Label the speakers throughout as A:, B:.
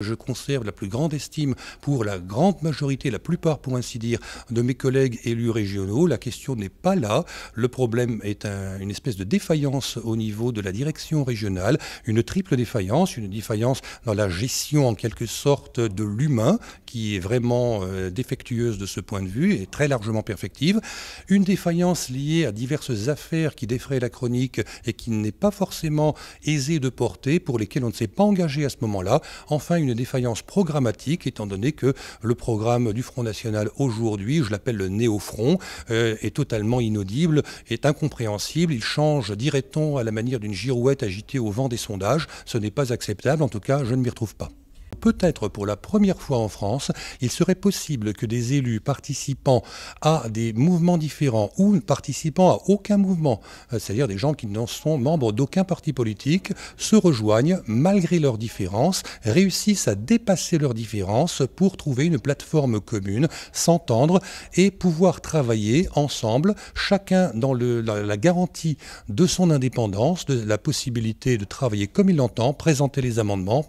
A: Je conserve la plus grande estime pour la grande majorité, la plupart pour ainsi dire, de mes collègues élus régionaux. La question n'est pas là. Le problème est une espèce de défaillance au niveau de la direction régionale, une triple défaillance, une défaillance dans la gestion en quelque sorte de l'humain, qui est vraiment euh, défectueuse de ce point de vue et très largement perfective, une défaillance liée à diverses affaires qui défraient la chronique et qui n'est pas forcément aisée de porter, pour lesquelles on ne s'est pas engagé à ce moment-là. Enfin, une une défaillance programmatique, étant donné que le programme du Front National aujourd'hui, je l'appelle le néo-front, euh, est totalement inaudible, est incompréhensible. Il change, dirait-on, à la manière d'une girouette agitée au vent des sondages. Ce n'est pas acceptable. En tout cas, je ne m'y retrouve pas peut-être pour la première fois en France, il serait possible que des élus participant à des mouvements différents ou ne participant à aucun mouvement, euh, c'est-à-dire des gens qui ne sont membres d'aucun parti politique, se rejoignent malgré leurs différences, réussissent à dépasser leurs différences pour trouver une plateforme commune, s'entendre et pouvoir travailler ensemble, chacun dans la garantie de son indépendance, de la possibilité de travailler comme il l'entend, présenter les amendements,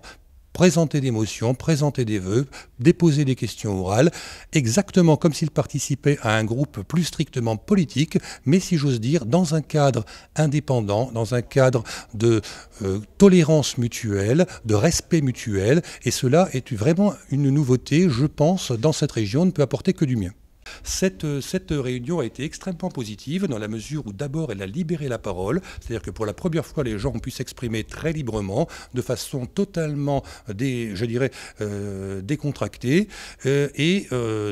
A: présenter des motions, présenter des vœux, déposer des questions orales, exactement comme s'il participait à un groupe plus strictement politique, mais si j'ose dire, dans un cadre indépendant, dans un cadre de euh, tolérance mutuelle, de respect mutuel, et cela est vraiment une nouveauté, je pense, dans cette région, ne peut apporter que du mien. Euh, cette, réunion a été extrêmement positive dans la mesure où d'abord elle a libéré la parole, c'est-à-dire que pour la première fois les gens ont pu s'exprimer très librement, de façon totalement, je dirais, euh, décontractée euh, et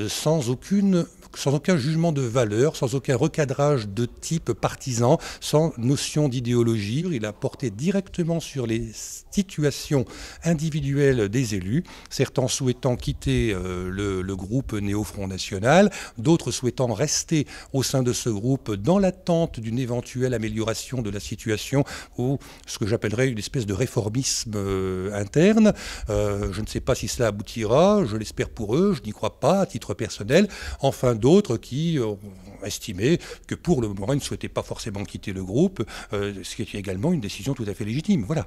A: sans aucune sans aucun jugement de valeur, sans aucun recadrage de type partisan, sans notion d'idéologie. Il a porté directement sur les situations individuelles des élus, certains souhaitant quitter le, le groupe néo-front national, d'autres souhaitant rester au sein de ce groupe dans l'attente d'une éventuelle amélioration de la situation ou ce que j'appellerais une espèce de réformisme euh, interne. Euh, je ne sais pas si cela aboutira, je l'espère pour eux, je n'y crois pas à titre personnel. Enfin d'autres qui ont estimé que pour le moment ils ne souhaitaient pas forcément quitter le groupe, euh, ce qui est également une décision tout à fait légitime. Voilà.